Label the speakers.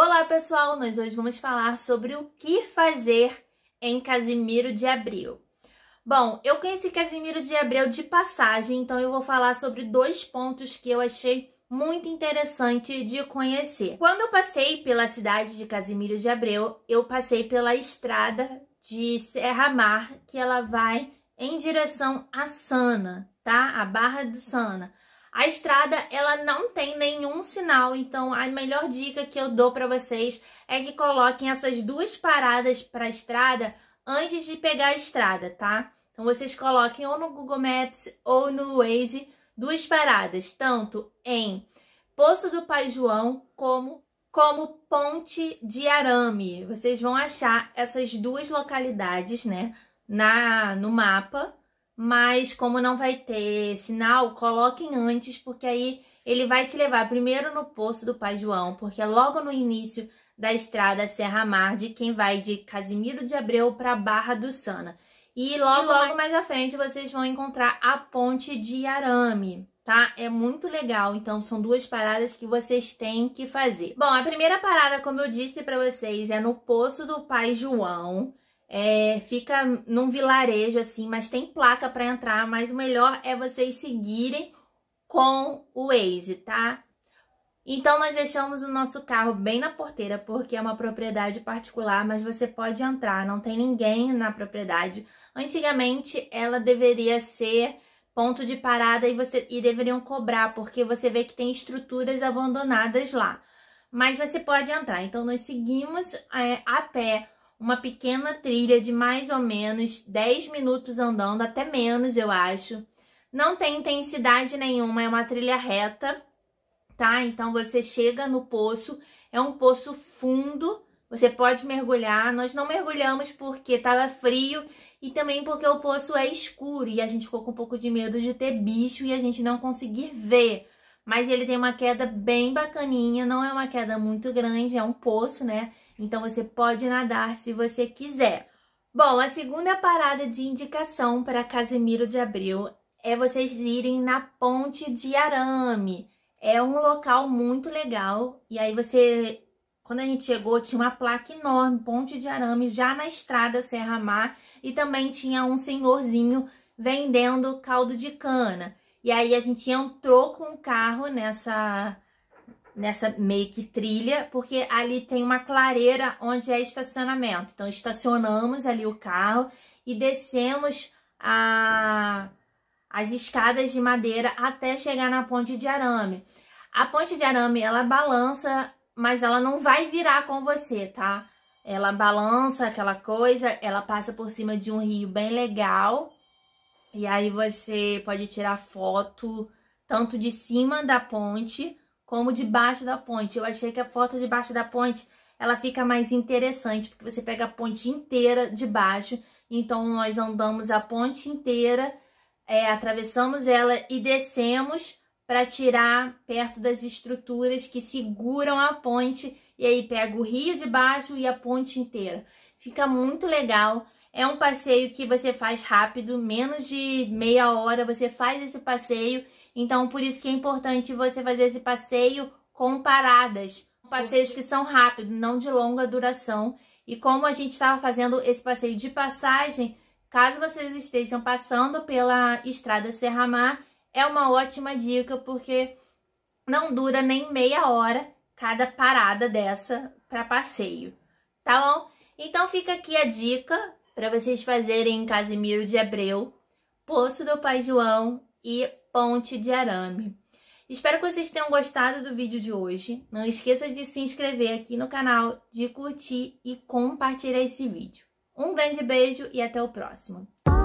Speaker 1: Olá pessoal, nós hoje vamos falar sobre o que fazer em Casimiro de Abril. Bom, eu conheci Casimiro de Abril de passagem, então eu vou falar sobre dois pontos que eu achei muito interessante de conhecer. Quando eu passei pela cidade de Casimiro de Abreu, eu passei pela estrada de Serra Mar, que ela vai em direção a Sana, tá? A Barra do Sana. A estrada, ela não tem nenhum sinal, então a melhor dica que eu dou para vocês é que coloquem essas duas paradas para a estrada antes de pegar a estrada, tá? Então vocês coloquem ou no Google Maps ou no Waze duas paradas, tanto em Poço do Pai João como como Ponte de Arame. Vocês vão achar essas duas localidades, né, na no mapa mas como não vai ter sinal, coloquem antes, porque aí ele vai te levar primeiro no Poço do Pai João, porque é logo no início da estrada Serra Mar, de quem vai de Casimiro de Abreu para Barra do Sana. E logo, logo mais à frente vocês vão encontrar a Ponte de Arame, tá? É muito legal. Então são duas paradas que vocês têm que fazer. Bom, a primeira parada, como eu disse para vocês, é no Poço do Pai João. É, fica num vilarejo assim, mas tem placa para entrar, mas o melhor é vocês seguirem com o Waze, tá? Então nós deixamos o nosso carro bem na porteira, porque é uma propriedade particular, mas você pode entrar, não tem ninguém na propriedade. Antigamente ela deveria ser ponto de parada e você e deveriam cobrar, porque você vê que tem estruturas abandonadas lá. Mas você pode entrar. Então nós seguimos é, a pé uma pequena trilha de mais ou menos 10 minutos andando, até menos, eu acho. Não tem intensidade nenhuma, é uma trilha reta, tá? Então você chega no poço, é um poço fundo, você pode mergulhar. Nós não mergulhamos porque estava frio e também porque o poço é escuro e a gente ficou com um pouco de medo de ter bicho e a gente não conseguir ver mas ele tem uma queda bem bacaninha, não é uma queda muito grande, é um poço, né? Então você pode nadar se você quiser. Bom, a segunda parada de indicação para Casemiro de Abril é vocês irem na Ponte de Arame. É um local muito legal e aí você quando a gente chegou, tinha uma placa enorme, ponte de arame, já na estrada Serra Mar, e também tinha um senhorzinho vendendo caldo de cana. E aí a gente entrou com o carro nessa nessa meio que trilha, porque ali tem uma clareira onde é estacionamento. Então estacionamos ali o carro e descemos a, as escadas de madeira até chegar na ponte de arame. A ponte de arame, ela balança, mas ela não vai virar com você, tá? Ela balança aquela coisa, ela passa por cima de um rio bem legal e aí você pode tirar foto tanto de cima da ponte como de baixo da ponte. Eu achei que a foto de baixo da ponte ela fica mais interessante, porque você pega a ponte inteira de baixo. Então, nós andamos a ponte inteira, é, atravessamos ela e descemos para tirar perto das estruturas que seguram a ponte e aí pega o rio de baixo e a ponte inteira. Fica muito legal. É um passeio que você faz rápido, menos de meia hora você faz esse passeio. Então, por isso que é importante você fazer esse passeio com paradas. Passeios que são rápidos, não de longa duração. E como a gente estava fazendo esse passeio de passagem, caso vocês estejam passando pela Estrada Serramar, é uma ótima dica, porque não dura nem meia hora cada parada dessa para passeio, tá bom? Então fica aqui a dica para vocês fazerem em Casimiro de Abreu, Poço do Pai João e Ponte de Arame. Espero que vocês tenham gostado do vídeo de hoje. Não esqueça de se inscrever aqui no canal, de curtir e compartilhar esse vídeo. Um grande beijo e até o próximo!